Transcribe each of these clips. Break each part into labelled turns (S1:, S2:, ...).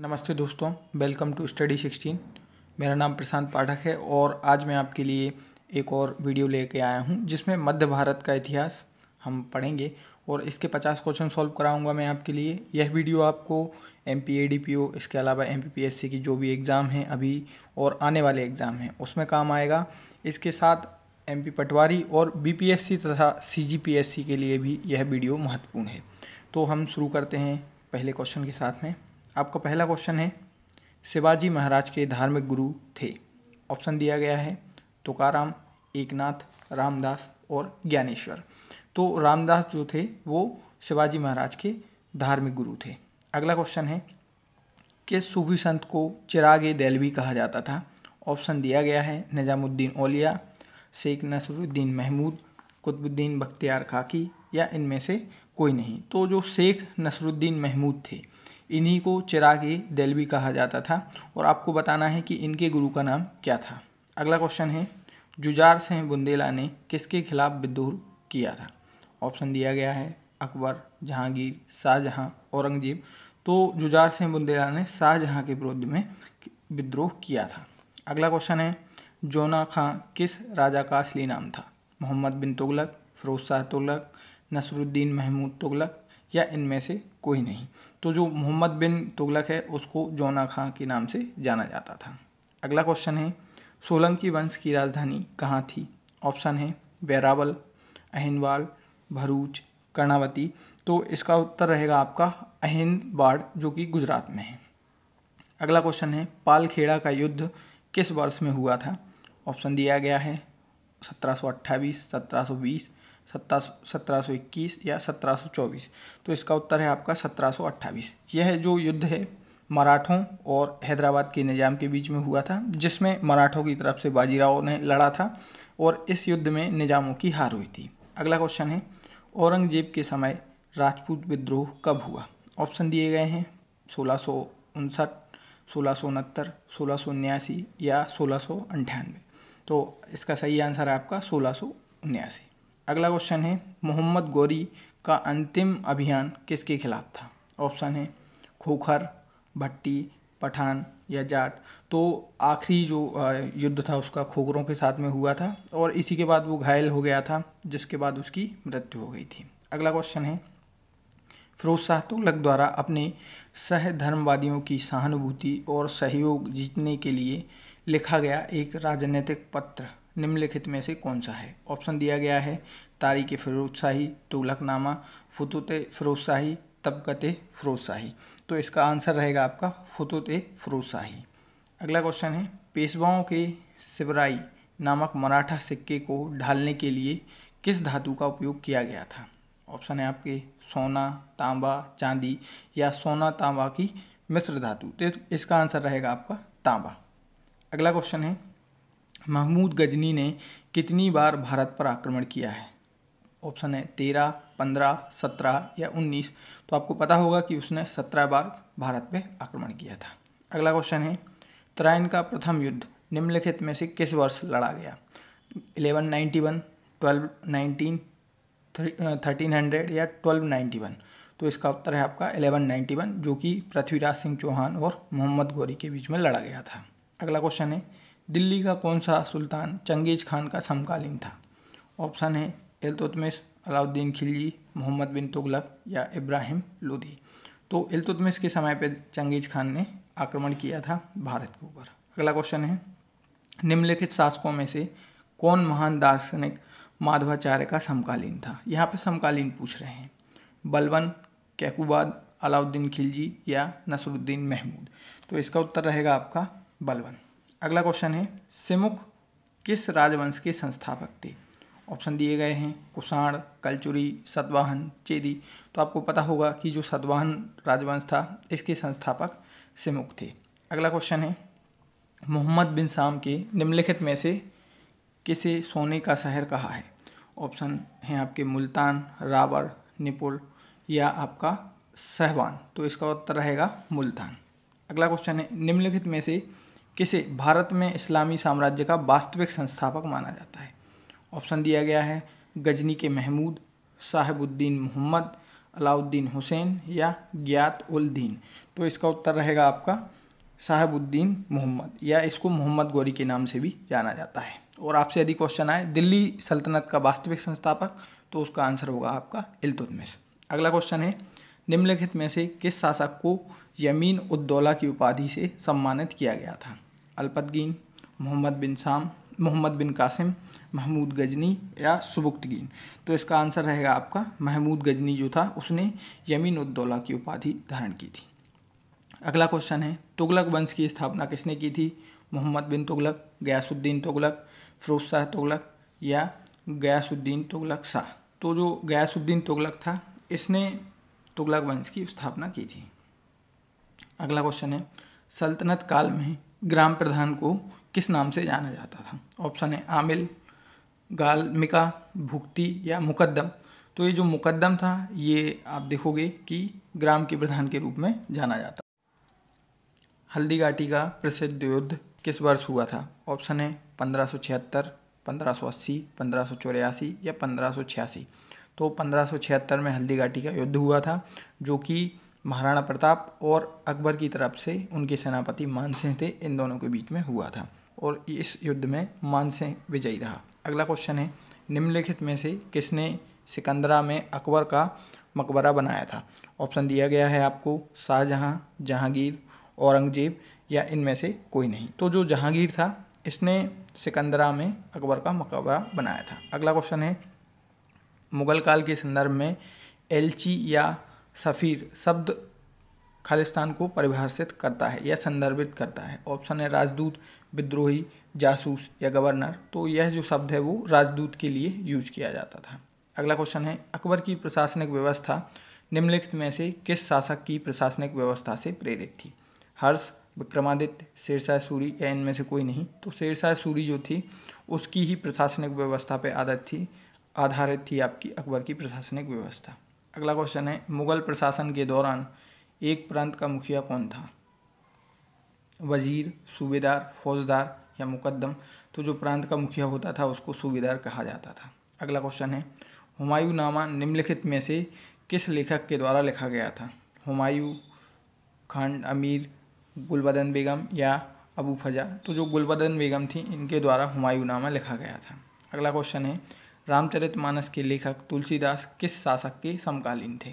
S1: नमस्ते दोस्तों welcome to study sixteen मेरा नाम प्रशांत पाठक है और आज मैं आपके लिए एक और वीडियो लेके आया हूँ जिसमें मध्य भारत का इतिहास हम पढ़ेंगे और इसके पचास क्वेश्चन सॉल्व कराऊंगा मैं आपके लिए यह वीडियो आपको M P A D P O इसके अलावा M P P S C की जो भी एग्ज़ाम हैं अभी और आने वाले एग्ज़ाम हैं उसमें काम आएगा इसके साथ एम पी पटवारी और बी पी एस सी तथा सी जी पी एस सी के लिए भी यह वीडियो महत्वपूर्ण है तो हम शुरू करते हैं पहले क्वेश्चन के साथ में आपका पहला क्वेश्चन है शिवाजी महाराज के धार्मिक गुरु थे ऑप्शन दिया गया है तुकाराम एकनाथ रामदास और ज्ञानेश्वर तो रामदास जो थे वो शिवाजी महाराज के धार्मिक गुरु थे अगला क्वेश्चन है कि सूफी संत को चिराग दैलवी कहा जाता था ऑप्शन दिया गया है निज़ामुद्दीन ओलिया शेख नसरुद्दीन महमूद कुतबुद्दीन बख्तियार खाकी या इनमें से कोई नहीं तो जो शेख नसरुद्दीन महमूद थे इन्हीं को चिराग भी कहा जाता था और आपको बताना है कि इनके गुरु का नाम क्या था अगला क्वेश्चन है जुजार सिंह बुंदेला ने किसके खिलाफ विद्रोह किया था ऑप्शन दिया गया है अकबर जहांगीर शाहजहाँ औरंगजेब तो जुजार सिंह बुंदेला ने शाहजहाँ के विरुद्ध में विद्रोह किया था अगला क्वेश्चन है जोना खां किस राजा का असली नाम था मोहम्मद बिन तुगलक फिरोज शाह तुगलक नसरुद्दीन महमूद तुगलक या इनमें से कोई नहीं तो जो मोहम्मद बिन तुगलक है उसको जोना खां के नाम से जाना जाता था अगला क्वेश्चन है सोलंकी वंश की राजधानी कहाँ थी ऑप्शन है वेरावल अहिनवाल भरूच कर्णावती तो इसका उत्तर रहेगा आपका अहिनवाड़ जो कि गुजरात में है अगला क्वेश्चन है पालखेड़ा का युद्ध किस वर्ष में हुआ था ऑप्शन दिया गया है सत्रह सौ अट्ठाईस सत्रह सौ बीस सत्रह सौ इक्कीस या सत्रह सौ चौबीस तो इसका उत्तर है आपका सत्रह सौ अट्ठाईस यह जो युद्ध है मराठों और हैदराबाद के निज़ाम के बीच में हुआ था जिसमें मराठों की तरफ से बाजीराव ने लड़ा था और इस युद्ध में निज़ामों की हार हुई थी अगला क्वेश्चन है औरंगजेब के समय राजपूत विद्रोह कब हुआ ऑप्शन दिए गए हैं सोलह सौ उनसठ सोलह सौ उनहत्तर सोलह सौ उन्यासी या सोलह सौ अंठानवे तो इसका सही आंसर है आपका सोलह सौ उन्यासी अगला क्वेश्चन है मोहम्मद गौरी का अंतिम अभियान किसके खिलाफ था ऑप्शन है खोखर भट्टी पठान या जाट तो आखिरी जो युद्ध था उसका खोखरों के साथ में हुआ था और इसी के बाद वो घायल हो गया था जिसके बाद उसकी मृत्यु हो गई थी अगला क्वेश्चन है फिरोज शाह तुगलक द्वारा अपने सहधर्मवादियों की सहानुभूति और सहयोग जीतने के लिए लिखा गया एक राजनीतिक पत्र निम्नलिखित में से कौन सा है ऑप्शन दिया गया है तारीख फिरोजशाही शाही तुगलकनामा फतूत फ़िरोज तबकत फिरोजशाही तो इसका आंसर रहेगा आपका फतूत फिरोजशाही अगला क्वेश्चन है पेशवाओं के सिवराई नामक मराठा सिक्के को ढालने के लिए किस धातु का उपयोग किया गया था ऑप्शन है आपके सोना तांबा चांदी या सोना तांबा की मिश्र धातु तो इसका आंसर रहेगा आपका तांबा अगला क्वेश्चन है महमूद गजनी ने कितनी बार भारत पर आक्रमण किया है ऑप्शन है तेरह पंद्रह सत्रह या उन्नीस तो आपको पता होगा कि उसने सत्रह बार भारत पर आक्रमण किया था अगला क्वेश्चन है तराइन का प्रथम युद्ध निम्नलिखित में से किस वर्ष लड़ा गया eleven ninety one twelve nineteen thirteen hundred या ट्वेल्व नाइन्टी वन तो इसका उत्तर है आपका एलेवन नाइन्टी वन जो कि पृथ्वीराज सिंह चौहान और मोहम्मद गौरी के बीच में लड़ा गया था अगला क्वेश्चन है दिल्ली का कौन सा सुल्तान चंगेज़ खान का समकालीन था ऑप्शन है एलतुतमिस अलाउद्दीन खिलजी मोहम्मद बिन तुगलक या इब्राहिम लोधी तो इल्तुतमिश के समय पर चंगेज़ खान ने आक्रमण किया था भारत के ऊपर अगला क्वेश्चन है निम्नलिखित शासकों में से कौन महान दार्शनिक माधवाचार्य का समकालीन था यहाँ पर समकालीन पूछ रहे हैं बलवन कैकुबाद अलाउद्दीन खिलजी या नसरुद्दीन महमूद तो इसका उत्तर रहेगा आपका बलवन अगला क्वेश्चन है सिमुख किस राजवंश के संस्थापक थे ऑप्शन दिए गए हैं कुषाण कलचुरी सतवाहन चेदी तो आपको पता होगा कि जो सतवाहन राजवंश था इसके संस्थापक सिमुख थे अगला क्वेश्चन है मोहम्मद बिन साम के निम्नलिखित में से किसे सोने का शहर कहा है ऑप्शन हैं आपके मुल्तान राबर निपुल या आपका सहवान तो इसका उत्तर रहेगा मुल्तान अगला क्वेश्चन है निम्नलिखित में से किसे भारत में इस्लामी साम्राज्य का वास्तविक संस्थापक माना जाता है ऑप्शन दिया गया है गजनी के महमूद साहिबुद्दीन मोहम्मद अलाउद्दीन हुसैन या ज्ञात उल दीन तो इसका उत्तर रहेगा आपका साहेबुद्दीन मोहम्मद या इसको मोहम्मद गौरी के नाम से भी जाना जाता है और आपसे यदि क्वेश्चन आए दिल्ली सल्तनत का वास्तविक संस्थापक तो उसका आंसर होगा आपका इल्तुतमिश अगला क्वेश्चन है निम्नलिखित में से किस शासक को यमीन उद्दौला की उपाधि से सम्मानित किया गया था अलपतगीन मोहम्मद बिन शाम मोहम्मद बिन कासिम महमूद गजनी या सुबुक्तगीन तो इसका आंसर रहेगा आपका महमूद गजनी जो था उसने यमीन उद्दौला की उपाधि धारण की थी अगला क्वेश्चन है तुगलक वंश की स्थापना किसने की थी मोहम्मद बिन तुगलक गयासुद्दीन तुगलक फिरोज शाह तुगलक या गयासुद्दीन तुगलक शाह तो जो गयासुद्दीन तुगलक था इसने तुगलक वंश की स्थापना की थी अगला क्वेश्चन है सल्तनत काल में ग्राम प्रधान को किस नाम से जाना जाता था ऑप्शन है आमिल गालमिका भुक्ति या मुकदम तो ये जो मुकदम था ये आप देखोगे कि ग्राम के प्रधान के रूप में जाना जाता हल्दी घाटी का प्रसिद्ध युद्ध किस वर्ष हुआ था ऑप्शन है पंद्रह सौ छिहत्तर पंद्रह सौ अस्सी पंद्रह सौ चौरासी या पंद्रह सौ छियासी तो पंद्रह सौ छिहत्तर में हल्दी घाटी का युद्ध हुआ था जो कि महाराणा प्रताप और अकबर की तरफ से उनके सेनापति मानसिंह थे इन दोनों के बीच में हुआ था और इस युद्ध में मानसिंह विजयी रहा अगला क्वेश्चन है निम्नलिखित में से किसने सिकंदरा में अकबर का मकबरा बनाया था ऑप्शन दिया गया है आपको शाहजहाँ जहांगीर औरंगजेब या इनमें से कोई नहीं तो जो जहांगीर था इसने सिकंदरा में अकबर का मकबरा बनाया था अगला क्वेश्चन है मुग़ल काल के संदर्भ में एलची या सफ़ीर शब्द खालिस्तान को परिभाषित करता है या संदर्भित करता है ऑप्शन है राजदूत विद्रोही जासूस या गवर्नर तो यह जो शब्द है वो राजदूत के लिए यूज किया जाता था अगला क्वेश्चन है अकबर की प्रशासनिक व्यवस्था निम्नलिखित में से किस शासक की प्रशासनिक व्यवस्था से प्रेरित थी हर्ष विक्रमादित्य शेरशाह सूरी या इनमें से कोई नहीं तो शेरशाह सूरी जो थी उसकी ही प्रशासनिक व्यवस्था पर आदत थी आधारित थी आपकी अकबर की प्रशासनिक व्यवस्था अगला क्वेश्चन है मुगल प्रशासन के दौरान एक प्रांत का मुखिया कौन था वजीर सूबेदार फौजदार या मुकदम तो जो प्रांत का मुखिया होता था उसको सूबेदार कहा जाता था अगला क्वेश्चन है हुमायूं नामा निम्नलिखित में से किस लेखक के द्वारा लिखा गया था हुमायूं खंड अमीर गुलबदन बेगम या अबू फजा तो जो गुलबदन बेगम थी इनके द्वारा हुमायूं नामा लिखा गया था अगला क्वेश्चन है रामचरित मानस के लेखक तुलसीदास किस शासक के समकालीन थे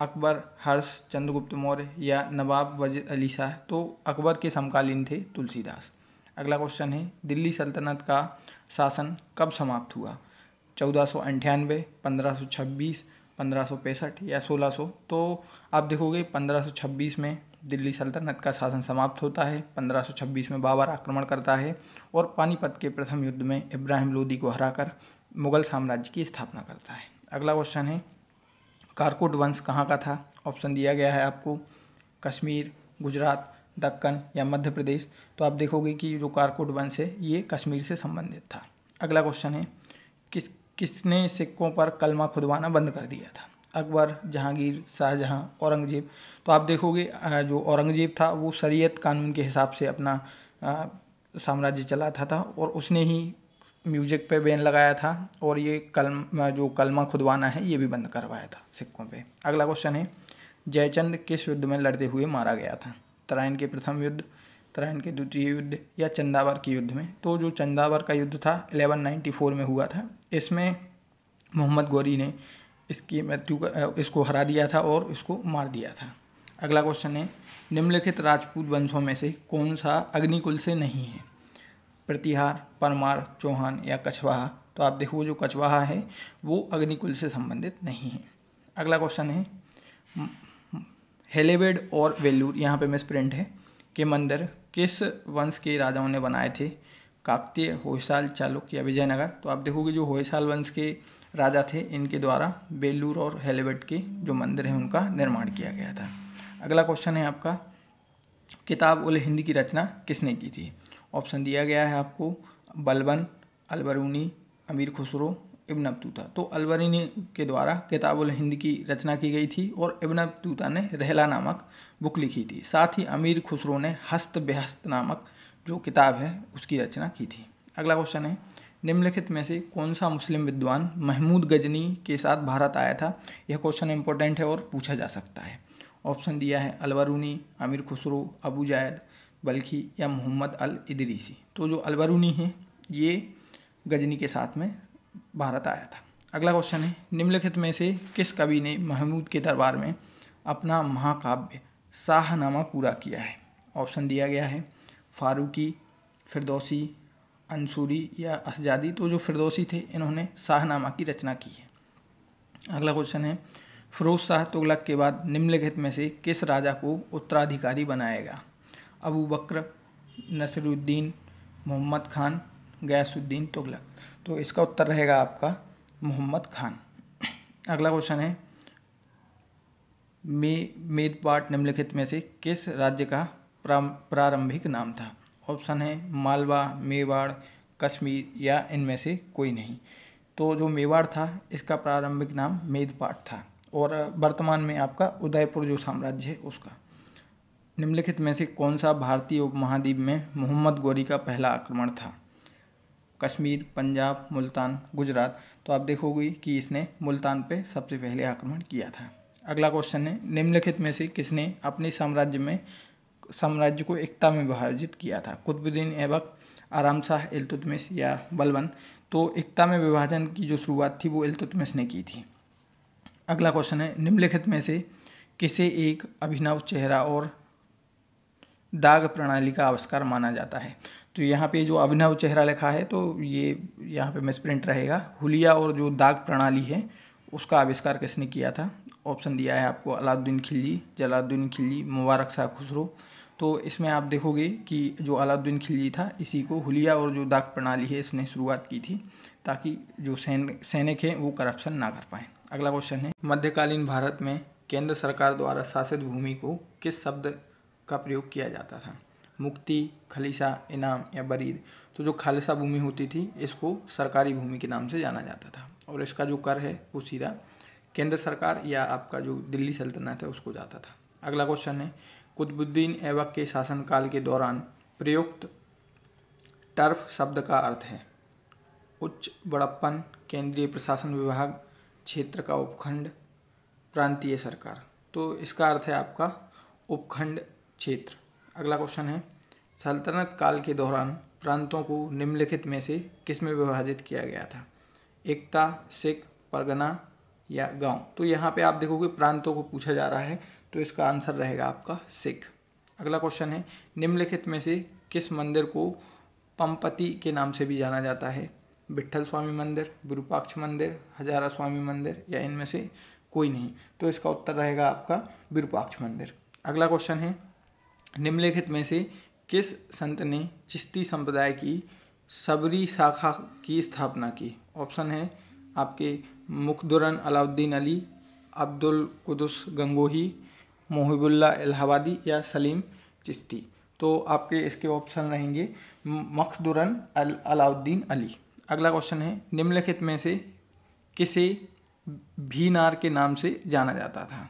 S1: अकबर हर्ष चंद्रगुप्त मौर्य या नवाब वजीर अली शाह तो अकबर के समकालीन थे तुलसीदास अगला क्वेश्चन है दिल्ली सल्तनत का शासन कब समाप्त हुआ चौदह सौ अंठानवे पंद्रह सौ छब्बीस पंद्रह सौ पैंसठ या सोलह सौ तो आप देखोगे पंद्रह सौ छब्बीस में दिल्ली सल्तनत का शासन समाप्त होता है पंद्रह सौ छब्बीस में बाबर आक्रमण करता है और पानीपत के प्रथम युद्ध में इब्राहिम लोदी को हराकर मुगल साम्राज्य की स्थापना करता है अगला क्वेश्चन है कारकुट वंश कहाँ का था ऑप्शन दिया गया है आपको कश्मीर गुजरात दक्कन या मध्य प्रदेश तो आप देखोगे कि जो कारकोट वंश है ये कश्मीर से संबंधित था अगला क्वेश्चन है किस किसने सिक्कों पर कलमा खुदवाना बंद कर दिया था अकबर जहांगीर शाहजहां औरंगजेब तो आप देखोगे जो औरंगजेब था वो शरीयत कानून के हिसाब से अपना साम्राज्य चलाता था, था और उसने ही म्यूजिक पे बैन लगाया था और ये कलम जो कलमा खुदवाना है ये भी बंद करवाया था सिक्कों पे अगला क्वेश्चन है जयचंद किस युद्ध में लड़ते हुए मारा गया था तराइन के प्रथम युद्ध तराइन के द्वितीय युद्ध या चंदावर के युद्ध में तो जो चंदावर का युद्ध था 1194 में हुआ था इसमें मोहम्मद गौरी ने इसकी मृत्यु इसको हरा दिया था और इसको मार दिया था अगला क्वेश्चन है निम्नलिखित राजपूत वंशों में से कौन सा अग्निकुल से नहीं है प्रतिहार परमार चौहान या कछवाहा तो आप देखो जो कछवाहा है वो अग्निकुल से संबंधित नहीं है अगला क्वेश्चन है हेलेवेड और वेल्लूर यहाँ पे मिस प्रिंट है के मंदिर किस वंश के राजाओं ने बनाए थे काकतीय होयसाल चालुक्य या विजयनगर तो आप देखोगे जो होयसाल वंश के राजा थे इनके द्वारा बेलूर और हेलेवेड के जो मंदिर हैं उनका निर्माण किया गया था अगला क्वेश्चन है आपका किताब उल हिंदी की रचना किसने की थी ऑप्शन दिया गया है आपको बलबन अलबरूनी अमीर खुसरो इब्न अबतूता तो अलबरीनी के द्वारा किताबुल हिंद की रचना की गई थी और इब्न अबतूता ने रहला नामक बुक लिखी थी साथ ही अमीर खुसरो ने हस्त बेहस्त नामक जो किताब है उसकी रचना की थी अगला क्वेश्चन है निम्नलिखित में से कौन सा मुस्लिम विद्वान महमूद गजनी के साथ भारत आया था यह क्वेश्चन इंपॉर्टेंट है और पूछा जा सकता है ऑप्शन दिया है अलवरूनी अमीर खुसरो अबू जायद बल्कि या मोहम्मद अल इदरीसी तो जो अलबरूनी है ये गजनी के साथ में भारत आया था अगला क्वेश्चन है निम्नलिखित में से किस कवि ने महमूद के दरबार में अपना महाकाव्य शाहनामा पूरा किया है ऑप्शन दिया गया है फारूकी फिरदौसी अंसूरी या असजादी तो जो फिरदौसी थे इन्होंने शाहनामा की रचना की है अगला क्वेश्चन है फिरोज शाह तुगलक के बाद निम्नलिखित में से किस राजा को उत्तराधिकारी बनाएगा अबू बकर नसरुद्दीन मोहम्मद खान गयासुद्दीन तुगलक तो इसका उत्तर रहेगा आपका मोहम्मद खान अगला क्वेश्चन है मे मेदपाट निम्नलिखित में से किस राज्य का प्रारंभिक नाम था ऑप्शन है मालवा मेवाड़ कश्मीर या इनमें से कोई नहीं तो जो मेवाड़ था इसका प्रारंभिक नाम मेदपाट था और वर्तमान में आपका उदयपुर जो साम्राज्य है उसका निम्नलिखित में से कौन सा भारतीय उपमहाद्वीप में मोहम्मद गौरी का पहला आक्रमण था कश्मीर पंजाब मुल्तान गुजरात तो आप देखोगे कि इसने मुल्तान पे सबसे पहले आक्रमण किया था अगला क्वेश्चन है निम्नलिखित में से किसने अपने साम्राज्य में साम्राज्य को एकता में विभाजित किया था कुतुबुद्दीन ऐबक आराम शाह इलतुतमिस या बलबन तो एकता में विभाजन की जो शुरुआत थी वो इलतुतमिस ने की थी अगला क्वेश्चन है निम्नलिखित में से किसे एक अभिनव चेहरा और दाग प्रणाली का आविष्कार माना जाता है तो यहाँ पे जो अभिनव चेहरा लिखा है तो ये यहाँ पे मिसप्रिंट रहेगा हुलिया और जो दाग प्रणाली है उसका आविष्कार किसने किया था ऑप्शन दिया है आपको अलाउद्दीन खिलजी जलाउद्दीन खिलजी मुबारक शाह खुसरो तो इसमें आप देखोगे कि जो अलाउद्दीन खिलजी था इसी को हुलिया और जो दाग प्रणाली है इसने शुरुआत की थी ताकि जो सैन सैनिक हैं वो करप्शन ना कर पाएँ अगला क्वेश्चन है मध्यकालीन भारत में केंद्र सरकार द्वारा शासित भूमि को किस शब्द का प्रयोग किया जाता था मुक्ति खलीसा इनाम या बरीद तो जो खालसा भूमि होती थी इसको सरकारी भूमि के नाम से जाना जाता था और इसका जो कर है वो सीधा केंद्र सरकार या आपका जो दिल्ली सल्तनत है उसको जाता था अगला क्वेश्चन है कुतबुद्दीन ऐबक के शासनकाल के दौरान प्रयुक्त टर्फ शब्द का अर्थ है उच्च बड़प्पन केंद्रीय प्रशासन विभाग क्षेत्र का उपखंड प्रांतीय सरकार तो इसका अर्थ है आपका उपखंड क्षेत्र अगला क्वेश्चन है सल्तनत काल के दौरान प्रांतों को निम्नलिखित में से किस में विभाजित किया गया था एकता सिख परगना या गांव तो यहाँ पे आप देखोगे प्रांतों को पूछा जा रहा है तो इसका आंसर रहेगा आपका सिख अगला क्वेश्चन है निम्नलिखित में से किस मंदिर को पंपति के नाम से भी जाना जाता है विट्ठल स्वामी मंदिर विरूपाक्ष मंदिर हजारा स्वामी मंदिर या इनमें से कोई नहीं तो इसका उत्तर रहेगा आपका विरूपाक्ष मंदिर अगला क्वेश्चन है निम्नलिखित में से किस संत ने चिश्ती संप्रदाय की सबरी शाखा की स्थापना की ऑप्शन है आपके मुखदुरन अलाउद्दीन अली अब्दुल कुदस गंगोही मोहिबुल्ला इलाहाबादी या सलीम चिश्ती तो आपके इसके ऑप्शन रहेंगे मखदुरन अल अलाउद्दीन अली अगला क्वेश्चन है निम्नलिखित में से किसे भीनार के नाम से जाना जाता था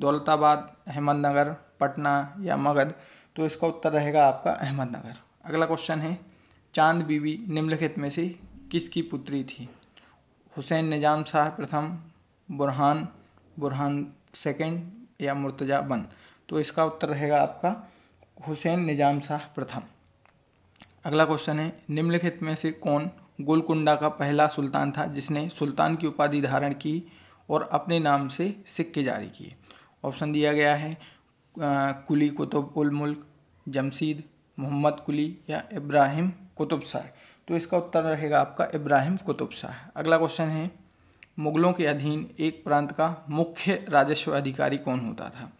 S1: दौलताबाद अहमदनगर पटना या मगध तो इसका उत्तर रहेगा आपका अहमदनगर अगला क्वेश्चन है चांद बीवी निम्नलिखित में से किसकी पुत्री थी हुसैन निजाम शाह प्रथम बुरहान बुरहान सेकंड या मुर्तजा बन तो इसका उत्तर रहेगा आपका हुसैन निजाम शाह प्रथम अगला क्वेश्चन है निम्नलिखित में से कौन गोलकुंडा का पहला सुल्तान था जिसने सुल्तान की उपाधि धारण की और अपने नाम से सिक्के जारी किए ऑप्शन दिया गया है कुली कुतुब उल मुल्क जमशीद मोहम्मद कुली या इब्राहिम कुतुब शाह तो इसका उत्तर रहेगा आपका इब्राहिम कुतुब शाह अगला क्वेश्चन है मुगलों के अधीन एक प्रांत का मुख्य राजस्व अधिकारी कौन होता था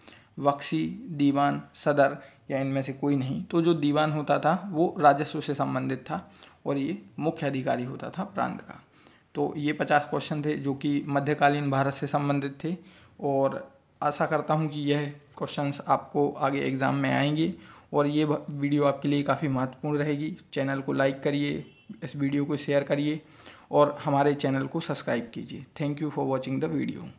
S1: वक्सी दीवान सदर या इनमें से कोई नहीं तो जो दीवान होता था वो राजस्व से संबंधित था और ये मुख्य अधिकारी होता था प्रांत का तो ये पचास क्वेश्चन थे जो कि मध्यकालीन भारत से संबंधित थे और आशा करता हूँ कि यह क्वेश्चंस आपको आगे एग्ज़ाम में आएंगे और ये वीडियो आपके लिए काफ़ी महत्वपूर्ण रहेगी चैनल को लाइक करिए इस वीडियो को शेयर करिए और हमारे चैनल को सब्सक्राइब कीजिए thank you for watching the video